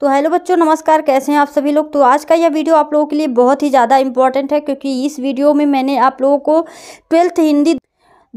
तो हेलो बच्चों नमस्कार कैसे हैं आप सभी लोग तो आज का यह वीडियो आप लोगों के लिए बहुत ही ज़्यादा इंपॉर्टेंट है क्योंकि इस वीडियो में मैंने आप लोगों को ट्वेल्थ हिंदी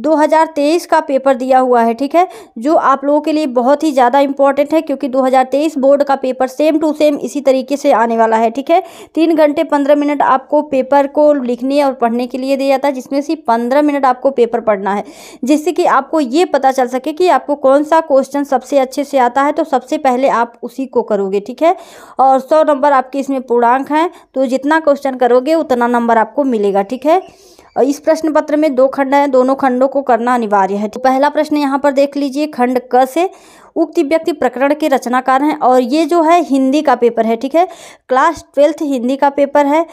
2023 का पेपर दिया हुआ है ठीक है जो आप लोगों के लिए बहुत ही ज़्यादा इंपॉर्टेंट है क्योंकि 2023 बोर्ड का पेपर सेम टू सेम इसी तरीके से आने वाला है ठीक है तीन घंटे पंद्रह मिनट आपको पेपर को लिखने और पढ़ने के लिए दिया जाता है जिसमें से पंद्रह मिनट आपको पेपर पढ़ना है जिससे कि आपको ये पता चल सके कि आपको कौन सा क्वेश्चन सबसे अच्छे से आता है तो सबसे पहले आप उसी को करोगे ठीक है और सौ नंबर आपके इसमें पूर्णांक हैं तो जितना क्वेश्चन करोगे उतना नंबर आपको मिलेगा ठीक है और इस प्रश्न पत्र में दो खंड हैं दोनों खंडों लोग को करना अनिवार्य है तो पहला प्रश्न यहाँ पर देख लीजिए खंड क से उक्ति व्यक्ति प्रकरण के रचनाकार हैं और ये जो है हिंदी का पेपर है ठीक है क्लास ट्वेल्थ हिंदी का पेपर है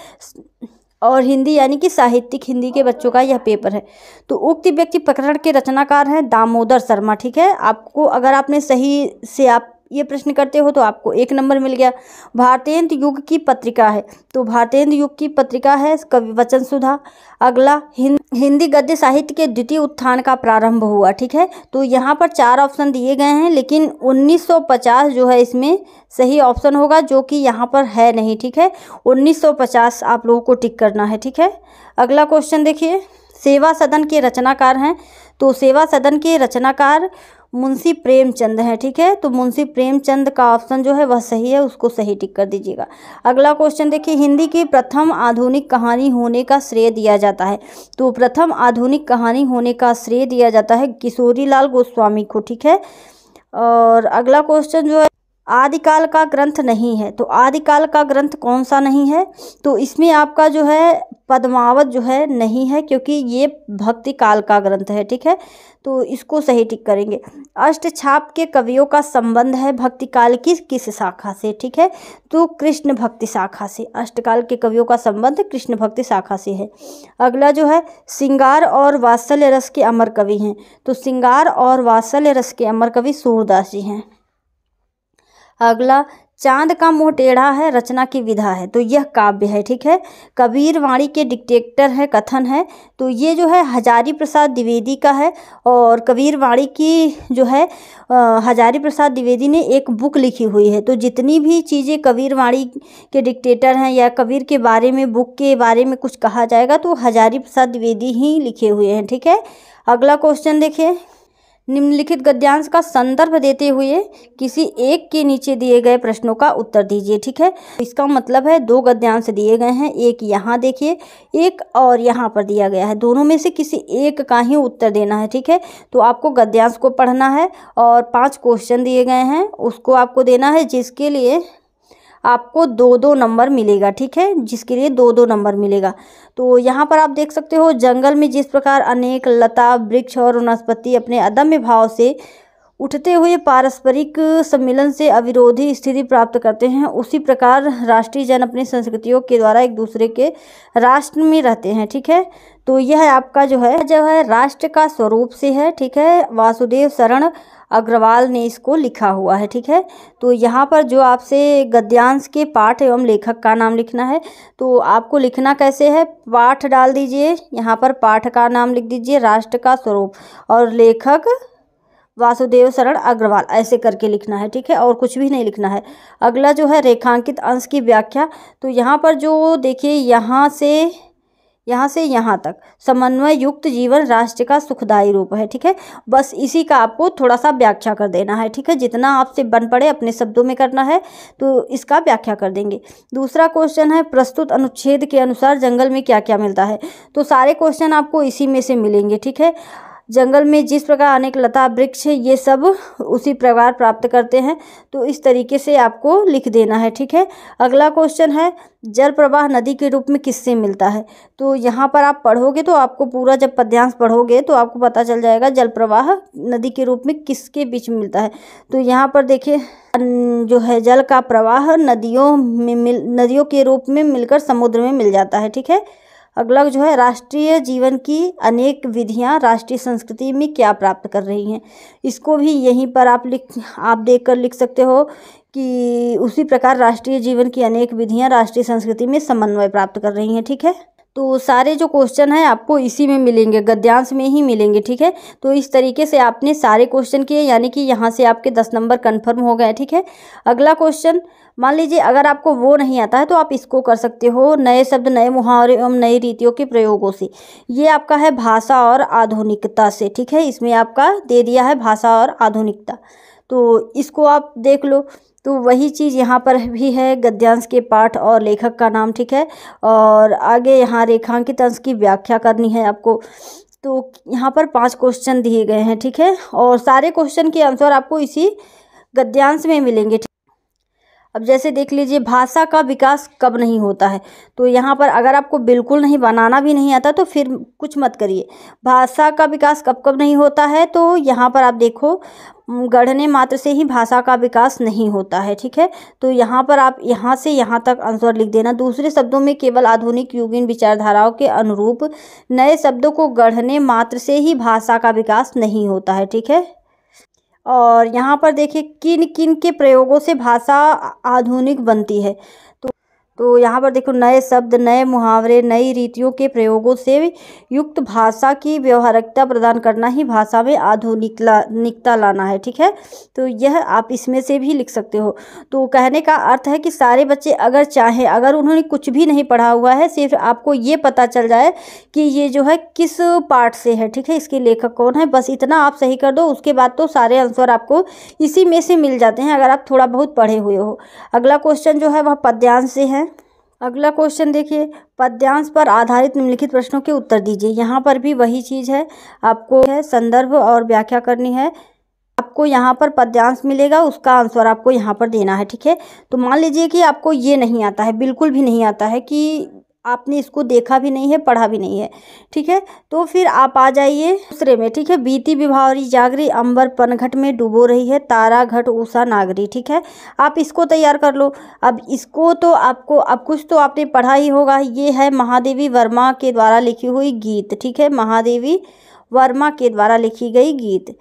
और हिंदी यानी कि साहित्यिक हिंदी के बच्चों का यह पेपर है तो उक्त व्यक्ति प्रकरण के रचनाकार हैं दामोदर शर्मा ठीक है आपको अगर आपने सही से आप ये प्रश्न करते हो तो आपको एक नंबर मिल गया भारतेंद्र युग की पत्रिका है तो भारतेंद्र युग की पत्रिका है कवि वचन सुधा अगला हिंद हिंदी गद्य साहित्य के द्वितीय उत्थान का प्रारंभ हुआ ठीक है तो यहाँ पर चार ऑप्शन दिए गए हैं लेकिन 1950 जो है इसमें सही ऑप्शन होगा जो कि यहाँ पर है नहीं ठीक है 1950 आप लोगों को टिक करना है ठीक है अगला क्वेश्चन देखिए सेवा सदन के रचनाकार हैं तो सेवा सदन के रचनाकार मुंशी प्रेमचंद है ठीक है तो मुंशी प्रेमचंद का ऑप्शन जो है वह सही है उसको सही टिक कर दीजिएगा अगला क्वेश्चन देखिए हिंदी की प्रथम आधुनिक कहानी होने का श्रेय दिया जाता है तो प्रथम आधुनिक कहानी होने का श्रेय दिया जाता है किशोरीलाल गोस्वामी को ठीक है और अगला क्वेश्चन जो है आदिकाल का ग्रंथ नहीं है तो आदिकाल का ग्रंथ कौन सा नहीं है तो इसमें आपका जो है पद्मावत जो है नहीं है क्योंकि ये भक्ति काल का ग्रंथ है ठीक है तो इसको सही ठीक करेंगे अष्ट छाप के कवियों का संबंध है भक्ति काल की किस शाखा से ठीक है तो कृष्ण भक्ति शाखा से अष्टकाल के कवियों का संबंध कृष्ण भक्ति शाखा से है अगला जो है सिंगार और वात्सल्य रस के अमर कवि हैं तो सिंगार और वात्सल्य रस के अमर कवि सूरदास जी हैं अगला चांद का मोह टेढ़ा है रचना की विधा है तो यह काव्य है ठीक है कबीर वाणी के डिक्टेक्टर है कथन है तो ये जो है हजारी प्रसाद द्विवेदी का है और कबीर वाणी की जो है हजारी प्रसाद द्विवेदी ने एक बुक लिखी हुई है तो जितनी भी चीज़ें कबीर वाणी के डिक्टेटर हैं या कबीर के बारे में बुक के बारे में कुछ कहा जाएगा तो हजारी प्रसाद द्विवेदी ही लिखे हुए हैं ठीक है अगला क्वेश्चन देखिए निम्नलिखित गद्यांश का संदर्भ देते हुए किसी एक के नीचे दिए गए प्रश्नों का उत्तर दीजिए ठीक है इसका मतलब है दो गद्यांश दिए गए हैं एक यहाँ देखिए एक और यहाँ पर दिया गया है दोनों में से किसी एक का ही उत्तर देना है ठीक है तो आपको गद्यांश को पढ़ना है और पाँच क्वेश्चन दिए गए हैं उसको आपको देना है जिसके लिए आपको दो दो नंबर मिलेगा ठीक है जिसके लिए दो दो नंबर मिलेगा तो यहाँ पर आप देख सकते हो जंगल में जिस प्रकार अनेक लता वृक्ष और वनस्पति अपने अदम्य भाव से उठते हुए पारस्परिक सम्मिलन से अविरोधी स्थिति प्राप्त करते हैं उसी प्रकार राष्ट्रीय जन अपनी संस्कृतियों के द्वारा एक दूसरे के राष्ट्र में रहते हैं ठीक है तो यह आपका जो है जो है राष्ट्र का स्वरूप से है ठीक है वासुदेव शरण अग्रवाल ने इसको लिखा हुआ है ठीक है तो यहाँ पर जो आपसे गद्यांश के पाठ एवं लेखक का नाम लिखना है तो आपको लिखना कैसे है पाठ डाल दीजिए यहाँ पर पाठ का नाम लिख दीजिए राष्ट्र का स्वरूप और लेखक वासुदेव शरण अग्रवाल ऐसे करके लिखना है ठीक है और कुछ भी नहीं लिखना है अगला जो है रेखांकित अंश की व्याख्या तो यहाँ पर जो देखिए यहाँ से यहाँ से यहाँ तक समन्वय युक्त जीवन राष्ट्र का सुखदायी रूप है ठीक है बस इसी का आपको थोड़ा सा व्याख्या कर देना है ठीक है जितना आपसे बन पड़े अपने शब्दों में करना है तो इसका व्याख्या कर देंगे दूसरा क्वेश्चन है प्रस्तुत अनुच्छेद के अनुसार जंगल में क्या क्या मिलता है तो सारे क्वेश्चन आपको इसी में से मिलेंगे ठीक है जंगल में जिस प्रकार अनेक लता वृक्ष ये सब उसी प्रकार प्राप्त करते हैं तो इस तरीके से आपको लिख देना है ठीक है अगला क्वेश्चन है जल प्रवाह नदी के रूप में किससे मिलता है तो यहाँ पर आप पढ़ोगे तो आपको पूरा जब पद्यांश पढ़ोगे तो आपको पता चल जाएगा जल प्रवाह नदी के रूप में किसके बीच में मिलता है तो यहाँ पर देखिए जो है जल का प्रवाह नदियों में मिल नदियों के रूप में मिलकर समुद्र में मिल जाता है ठीक है अगला जो है राष्ट्रीय जीवन की अनेक विधियाँ राष्ट्रीय संस्कृति में क्या प्राप्त कर रही हैं इसको भी यहीं पर आप लिख आप देख कर लिख सकते हो कि उसी प्रकार राष्ट्रीय जीवन की अनेक विधियाँ राष्ट्रीय संस्कृति में समन्वय प्राप्त कर रही हैं ठीक है तो सारे जो क्वेश्चन है आपको इसी में मिलेंगे गद्यांश में ही मिलेंगे ठीक है तो इस तरीके से आपने सारे क्वेश्चन किए यानी कि यहाँ से आपके दस नंबर कन्फर्म हो गए ठीक है अगला क्वेश्चन मान लीजिए अगर आपको वो नहीं आता है तो आप इसको कर सकते हो नए शब्द नए मुहावरे एवं नई रीतियों के प्रयोगों से ये आपका है भाषा और आधुनिकता से ठीक है इसमें आपका दे दिया है भाषा और आधुनिकता तो इसको आप देख लो तो वही चीज़ यहाँ पर भी है गद्यांश के पाठ और लेखक का नाम ठीक है और आगे यहाँ रेखांकित अंश की व्याख्या करनी है आपको तो यहाँ पर पांच क्वेश्चन दिए गए हैं ठीक है और सारे क्वेश्चन के आंसर आपको इसी गद्यांश में मिलेंगे अब जैसे देख लीजिए भाषा का विकास कब नहीं होता है तो यहाँ पर अगर आपको बिल्कुल नहीं बनाना भी नहीं आता तो फिर कुछ मत करिए भाषा का विकास कब कब नहीं होता है तो यहाँ पर आप देखो गढ़ने मात्र से ही भाषा का विकास नहीं होता है ठीक है तो यहाँ पर आप यहाँ से यहाँ तक आंसर लिख देना दूसरे शब्दों में केवल आधुनिक युगीन विचारधाराओं के अनुरूप नए शब्दों को गढ़ने मात्र से ही भाषा का विकास नहीं होता है ठीक है और यहाँ पर देखिए किन किन के प्रयोगों से भाषा आधुनिक बनती है तो यहाँ पर देखो नए शब्द नए मुहावरे नई रीतियों के प्रयोगों से युक्त भाषा की व्यवहारिकता प्रदान करना ही भाषा में ला निकता लाना है ठीक है तो यह आप इसमें से भी लिख सकते हो तो कहने का अर्थ है कि सारे बच्चे अगर चाहें अगर उन्होंने कुछ भी नहीं पढ़ा हुआ है सिर्फ आपको ये पता चल जाए कि ये जो है किस पार्ट से है ठीक है इसके लेखक कौन है बस इतना आप सही कर दो उसके बाद तो सारे आंसर आपको इसी में से मिल जाते हैं अगर आप थोड़ा बहुत पढ़े हुए हो अगला क्वेश्चन जो है वह पद्यांश से है अगला क्वेश्चन देखिए पद्यांश पर आधारित निम्नलिखित प्रश्नों के उत्तर दीजिए यहाँ पर भी वही चीज़ है आपको है संदर्भ और व्याख्या करनी है आपको यहाँ पर पद्यांश मिलेगा उसका आंसर आपको यहाँ पर देना है ठीक है तो मान लीजिए कि आपको ये नहीं आता है बिल्कुल भी नहीं आता है कि आपने इसको देखा भी नहीं है पढ़ा भी नहीं है ठीक है तो फिर आप आ जाइए दूसरे में ठीक है बीती विभावरी जागरी अंबर पनघट में डूबो रही है तारा घट ऊषा नागरी ठीक है आप इसको तैयार कर लो अब इसको तो आपको अब कुछ तो आपने पढ़ा ही होगा ये है महादेवी वर्मा के द्वारा लिखी हुई गीत ठीक है महादेवी वर्मा के द्वारा लिखी गई गीत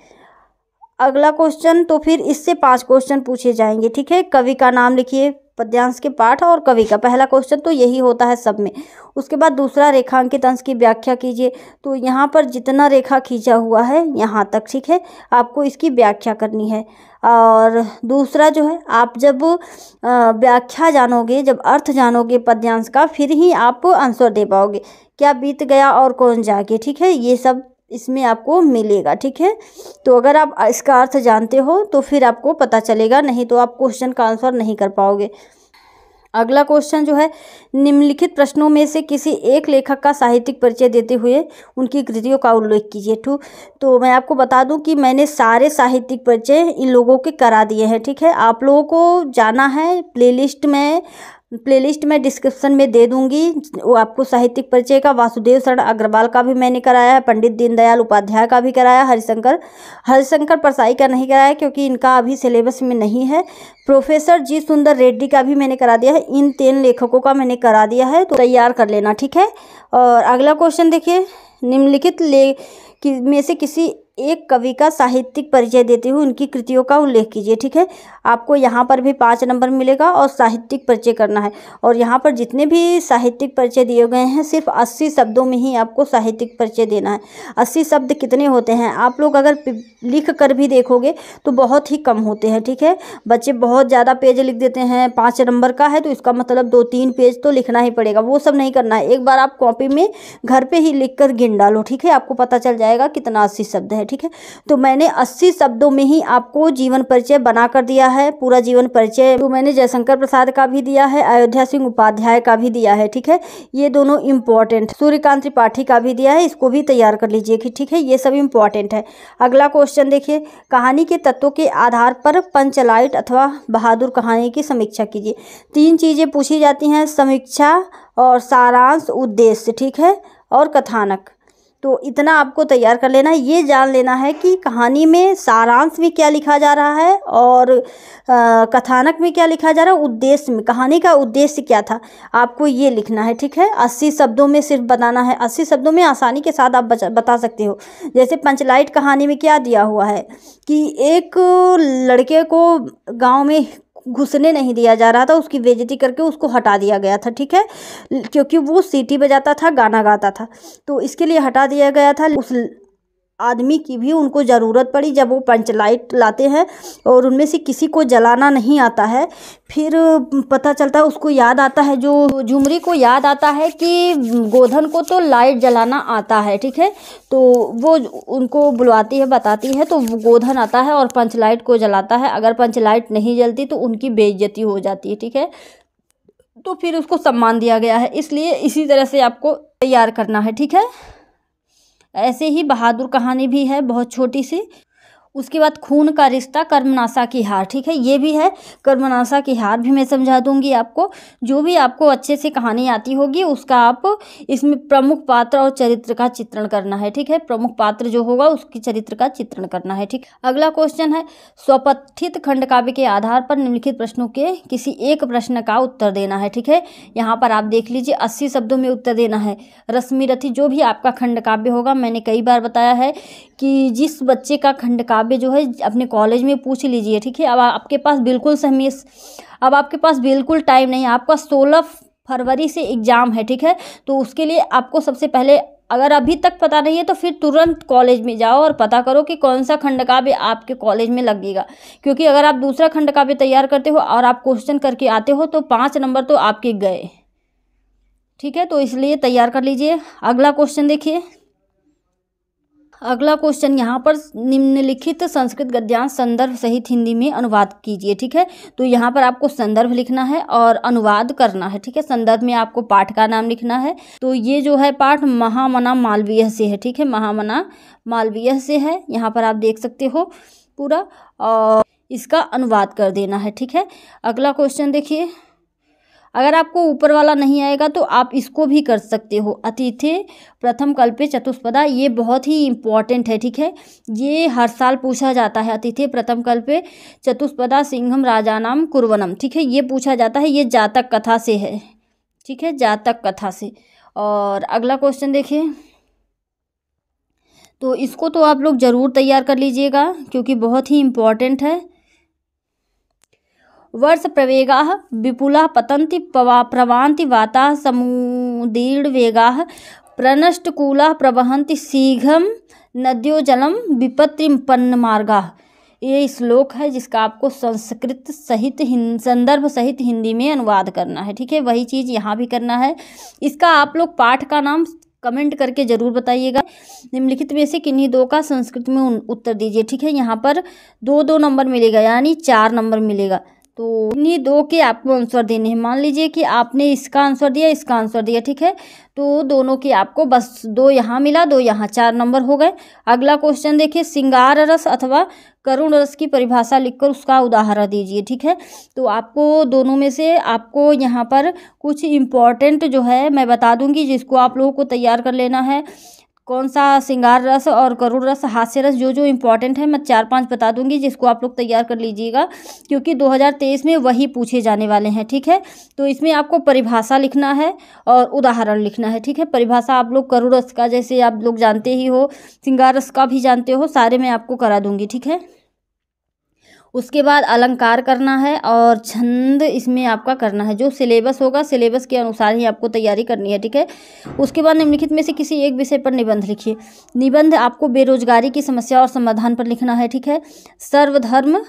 अगला क्वेश्चन तो फिर इससे पांच क्वेश्चन पूछे जाएंगे ठीक है कवि का नाम लिखिए पद्यांश के पाठ और कवि का पहला क्वेश्चन तो यही होता है सब में उसके बाद दूसरा रेखांकित अंश की व्याख्या कीजिए तो यहाँ पर जितना रेखा खींचा हुआ है यहाँ तक ठीक है आपको इसकी व्याख्या करनी है और दूसरा जो है आप जब व्याख्या जानोगे जब अर्थ जानोगे पद्यांश का फिर ही आप आंसर दे पाओगे क्या बीत गया और कौन जागे ठीक है ये सब इसमें आपको मिलेगा ठीक है तो अगर आप इसका अर्थ जानते हो तो फिर आपको पता चलेगा नहीं तो आप क्वेश्चन का आंसर नहीं कर पाओगे अगला क्वेश्चन जो है निम्नलिखित प्रश्नों में से किसी एक लेखक का साहित्यिक परिचय देते हुए उनकी कृतियों का उल्लेख कीजिए ठू तो मैं आपको बता दूं कि मैंने सारे साहित्यिक परिचय इन लोगों के करा दिए हैं ठीक है आप लोगों को जाना है प्लेलिस्ट में प्लेलिस्ट मैं डिस्क्रिप्शन में दे दूंगी वो आपको साहित्यिक परिचय का वासुदेव शरण अग्रवाल का भी मैंने कराया है पंडित दीनदयाल उपाध्याय का भी कराया हरिशंकर हरिशंकर परसाई का नहीं कराया क्योंकि इनका अभी सिलेबस में नहीं है प्रोफेसर जी सुंदर रेड्डी का भी मैंने करा दिया है इन तीन लेखकों का मैंने करा दिया है तो तैयार कर लेना ठीक है और अगला क्वेश्चन देखिए निम्नलिखित ले कि में से किसी एक कवि का साहित्यिक परिचय देते हुए उनकी कृतियों का उल्लेख कीजिए ठीक है आपको यहाँ पर भी पाँच नंबर मिलेगा और साहित्यिक परिचय करना है और यहाँ पर जितने भी साहित्यिक परिचय दिए गए हैं सिर्फ अस्सी शब्दों में ही आपको साहित्यिक परिचय देना है अस्सी शब्द कितने होते हैं आप लोग अगर लिख कर भी देखोगे तो बहुत ही कम होते हैं ठीक है बच्चे बहुत ज़्यादा पेज लिख देते हैं पाँच नंबर का है तो इसका मतलब दो तीन पेज तो लिखना ही पड़ेगा वो सब नहीं करना है एक बार आप कॉपी में घर पर ही लिख कर गिन डालो ठीक है आपको पता चल जाएगा कितना अस्सी शब्द है ठीक है तो मैंने अस्सी शब्दों में ही आपको जीवन परिचय बना कर दिया है है पूरा जीवन परिचय तो मैंने जयशंकर प्रसाद का भी दिया है अयोध्या सिंह उपाध्याय का भी दिया है ठीक है ये दोनों इंपॉर्टेंट सूर्यकांत त्रिपाठी का भी दिया है इसको भी तैयार कर लीजिए कि ठीक है ये सब इंपॉर्टेंट है अगला क्वेश्चन देखिए कहानी के तत्वों के आधार पर पंचलाइट अथवा बहादुर कहानी की समीक्षा कीजिए तीन चीज़ें पूछी जाती हैं समीक्षा और सारांश उद्देश्य ठीक है और कथानक तो इतना आपको तैयार कर लेना है ये जान लेना है कि कहानी में सारांश में क्या लिखा जा रहा है और आ, कथानक में क्या लिखा जा रहा है उद्देश्य में कहानी का उद्देश्य क्या था आपको ये लिखना है ठीक है अस्सी शब्दों में सिर्फ बताना है अस्सी शब्दों में आसानी के साथ आप बता सकते हो जैसे पंचलाइट कहानी में क्या दिया हुआ है कि एक लड़के को गाँव में घुसने नहीं दिया जा रहा था उसकी बेजती करके उसको हटा दिया गया था ठीक है क्योंकि वो सीटी बजाता था गाना गाता था तो इसके लिए हटा दिया गया था उस आदमी की भी उनको ज़रूरत पड़ी जब वो पंचलाइट लाते हैं और उनमें से किसी को जलाना नहीं आता है फिर पता चलता है उसको याद आता है जो झुमरी को याद आता है कि गोधन को तो लाइट जलाना आता है ठीक है तो वो उनको बुलवाती है बताती है तो गोधन आता है और पंचलाइट को जलाता है अगर पंचलाइट नहीं जलती तो उनकी बेइज्जती हो जाती है ठीक है तो फिर उसको सम्मान दिया गया है इसलिए इसी तरह से आपको तैयार करना है ठीक है ऐसे ही बहादुर कहानी भी है बहुत छोटी सी उसके बाद खून का रिश्ता कर्मनाशा की हार ठीक है ये भी है कर्मनाशा की हार भी मैं समझा दूंगी आपको जो भी आपको अच्छे से कहानी आती होगी उसका आप इसमें प्रमुख पात्र और चरित्र का चित्रण करना है ठीक है प्रमुख पात्र जो होगा उसके चरित्र का चित्रण करना है ठीक अगला क्वेश्चन है स्वपथित खंड काव्य के आधार पर निम्नलिखित प्रश्नों के किसी एक प्रश्न का उत्तर देना है ठीक है यहाँ पर आप देख लीजिए अस्सी शब्दों में उत्तर देना है रश्मि रथी जो भी आपका खंड काव्य होगा मैंने कई बार बताया है कि जिस बच्चे का खंड काव्य भी जो है अपने कॉलेज में पूछ लीजिए ठीक है अब आपके पास बिल्कुल समय अब आपके पास बिल्कुल टाइम नहीं है आपका सोलह फरवरी से एग्ज़ाम है ठीक है तो उसके लिए आपको सबसे पहले अगर अभी तक पता नहीं है तो फिर तुरंत कॉलेज में जाओ और पता करो कि कौन सा खंड काव्य आपके कॉलेज में लगेगा क्योंकि अगर आप दूसरा खंड काव्य तैयार करते हो और आप क्वेश्चन करके आते हो तो पाँच नंबर तो आपके गए ठीक है तो इसलिए तैयार कर लीजिए अगला क्वेश्चन देखिए अगला क्वेश्चन यहाँ पर निम्नलिखित संस्कृत गद्यांश संदर्भ सहित हिंदी में अनुवाद कीजिए ठीक है तो यहाँ पर आपको संदर्भ लिखना है और अनुवाद करना है ठीक है संदर्भ में आपको पाठ का नाम लिखना है तो ये जो है पाठ महामना मालवीय से है ठीक है महामना मालवीय से है यहाँ पर आप देख सकते हो पूरा और इसका अनुवाद कर देना है ठीक है अगला क्वेश्चन देखिए अगर आपको ऊपर वाला नहीं आएगा तो आप इसको भी कर सकते हो अतिथि प्रथम कल्पे चतुष्पदा ये बहुत ही इम्पॉर्टेंट है ठीक है ये हर साल पूछा जाता है अतिथि प्रथम कल्पे चतुष्पदा सिंहम नाम कुरवनम ठीक है ये पूछा जाता है ये जातक कथा से है ठीक है जातक कथा से और अगला क्वेश्चन देखिए तो इसको तो आप लोग ज़रूर तैयार कर लीजिएगा क्योंकि बहुत ही इम्पॉर्टेंट है वर्ष प्रवेगा विपुला पतंति पवा वाता समुदीर्ण वेगा प्रनष्टकूला प्रवहंति शीघ्रं नद्यो विपत्रिपन्न विपत्तिपन्नमार्गाः ये श्लोक है जिसका आपको संस्कृत सहित संदर्भ सहित हिंदी में अनुवाद करना है ठीक है वही चीज़ यहाँ भी करना है इसका आप लोग पाठ का नाम कमेंट करके ज़रूर बताइएगा निम्नलिखित में से किन्हीं दो का संस्कृत में उत्तर दीजिए ठीक है यहाँ पर दो दो नंबर मिलेगा यानी चार नंबर मिलेगा तो इन्हीं दो के आपको आंसर देने हैं मान लीजिए कि आपने इसका आंसर दिया इसका आंसर दिया ठीक है तो दोनों के आपको बस दो यहाँ मिला दो यहाँ चार नंबर हो गए अगला क्वेश्चन देखिए सिंगार रस अथवा करुण रस की परिभाषा लिखकर उसका उदाहरण दीजिए ठीक है तो आपको दोनों में से आपको यहाँ पर कुछ इम्पॉर्टेंट जो है मैं बता दूँगी जिसको आप लोगों को तैयार कर लेना है कौन सा सिंगार रस और करुण रस हास्य रस जो जो इम्पॉर्टेंट है मैं चार पांच बता दूंगी जिसको आप लोग तैयार कर लीजिएगा क्योंकि 2023 में वही पूछे जाने वाले हैं ठीक है तो इसमें आपको परिभाषा लिखना है और उदाहरण लिखना है ठीक है परिभाषा आप लोग करुण रस का जैसे आप लोग जानते ही हो सिंगार रस का भी जानते हो सारे मैं आपको करा दूंगी ठीक है उसके बाद अलंकार करना है और छंद इसमें आपका करना है जो सिलेबस होगा सिलेबस के अनुसार ही आपको तैयारी करनी है ठीक है उसके बाद निम्नलिखित में से किसी एक विषय पर निबंध लिखिए निबंध आपको बेरोजगारी की समस्या और समाधान पर लिखना है ठीक है सर्वधर्म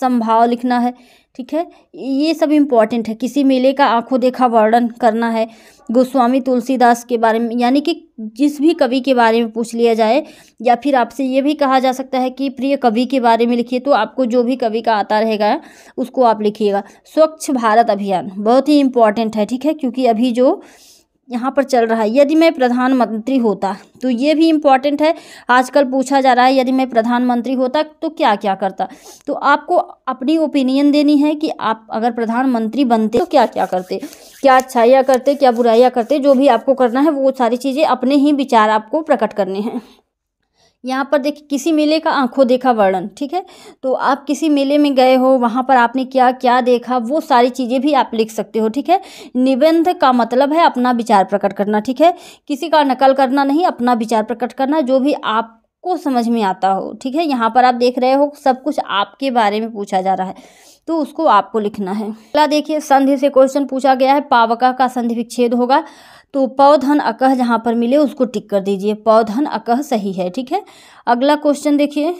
संभाव लिखना है ठीक है ये सब इम्पॉर्टेंट है किसी मेले का आंखों देखा वर्णन करना है गोस्वामी तुलसीदास के बारे में यानी कि जिस भी कवि के बारे में पूछ लिया जाए या फिर आपसे ये भी कहा जा सकता है कि प्रिय कवि के बारे में लिखिए तो आपको जो भी कवि का आता रहेगा उसको आप लिखिएगा स्वच्छ भारत अभियान बहुत ही इम्पॉर्टेंट है ठीक है क्योंकि अभी जो यहाँ पर चल रहा है यदि मैं प्रधानमंत्री होता तो ये भी इम्पॉर्टेंट है आजकल पूछा जा रहा है यदि मैं प्रधानमंत्री होता तो क्या क्या करता तो आपको अपनी ओपिनियन देनी है कि आप अगर प्रधानमंत्री बनते तो क्या क्या करते क्या अच्छाइयाँ करते क्या बुराइयाँ करते जो भी आपको करना है वो सारी चीज़ें अपने ही विचार आपको प्रकट करने हैं यहाँ पर देखिए किसी मेले का आंखों देखा वर्णन ठीक है तो आप किसी मेले में गए हो वहाँ पर आपने क्या क्या देखा वो सारी चीज़ें भी आप लिख सकते हो ठीक है निबंध का मतलब है अपना विचार प्रकट करना ठीक है किसी का नकल करना नहीं अपना विचार प्रकट करना जो भी आप को समझ में आता हो ठीक है यहाँ पर आप देख रहे हो सब कुछ आपके बारे में पूछा जा रहा है तो उसको आपको लिखना है अगला देखिए संधि से क्वेश्चन पूछा गया है पावका का संधि विच्छेद होगा तो पौधन अकह जहाँ पर मिले उसको टिक कर दीजिए पौधन अकह सही है ठीक है अगला क्वेश्चन देखिए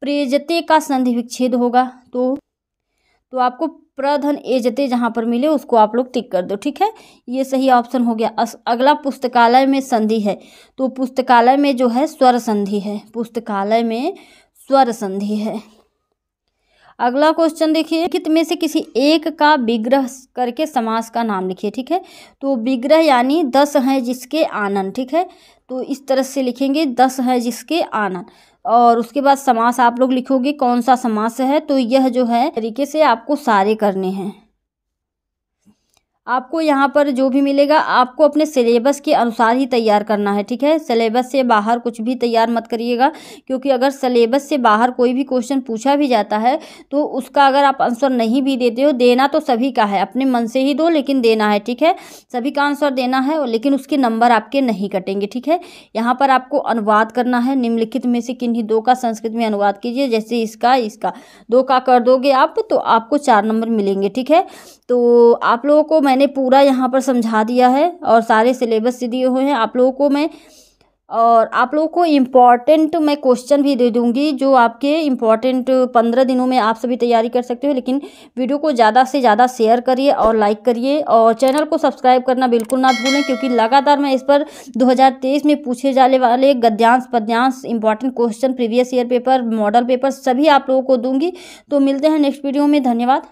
प्रेजते का संधि विच्छेद होगा तो तो आपको प्रधन एजते जहाँ पर मिले उसको आप लोग टिक कर दो ठीक है ये सही ऑप्शन हो गया अगला पुस्तकालय में संधि है तो पुस्तकालय में जो है स्वर संधि है पुस्तकालय में स्वर संधि है अगला क्वेश्चन देखिए लिखित में से किसी एक का विग्रह करके समास का नाम लिखिए ठीक है तो विग्रह यानी दस हैं जिसके आनंद ठीक है तो इस तरह से लिखेंगे दस है जिसके आनंद और उसके बाद समास आप लोग लिखोगे कौन सा समास है तो यह जो है तरीके से आपको सारे करने हैं आपको यहाँ पर जो भी मिलेगा आपको अपने सिलेबस के अनुसार ही तैयार करना है ठीक है सिलेबस से बाहर कुछ भी तैयार मत करिएगा क्योंकि अगर सिलेबस से बाहर कोई भी क्वेश्चन पूछा भी जाता है तो उसका अगर आप आंसर नहीं भी देते हो देना तो सभी का है अपने मन से ही दो लेकिन देना है ठीक है सभी का आंसर देना है लेकिन उसके नंबर आपके नहीं कटेंगे ठीक है यहाँ पर आपको अनुवाद करना है निम्नलिखित में से किन्हीं दो का संस्कृत में अनुवाद कीजिए जैसे इसका इसका दो का कर दोगे आप तो आपको चार नंबर मिलेंगे ठीक है तो आप लोगों को मैंने मैंने पूरा यहाँ पर समझा दिया है और सारे सिलेबस से दिए हुए हैं आप लोगों को मैं और आप लोगों को इम्पॉर्टेंट मैं क्वेश्चन भी दे दूंगी जो आपके इम्पॉर्टेंट पंद्रह दिनों में आप सभी तैयारी कर सकते हो लेकिन वीडियो को ज़्यादा से ज़्यादा शेयर करिए और लाइक करिए और चैनल को सब्सक्राइब करना बिल्कुल ना भूलें क्योंकि लगातार मैं इस पर 2023 में पूछे जाने वाले गद्यांश पद्यांश important question previous year paper model paper सभी आप लोगों को दूँगी तो मिलते हैं नेक्स्ट वीडियो में धन्यवाद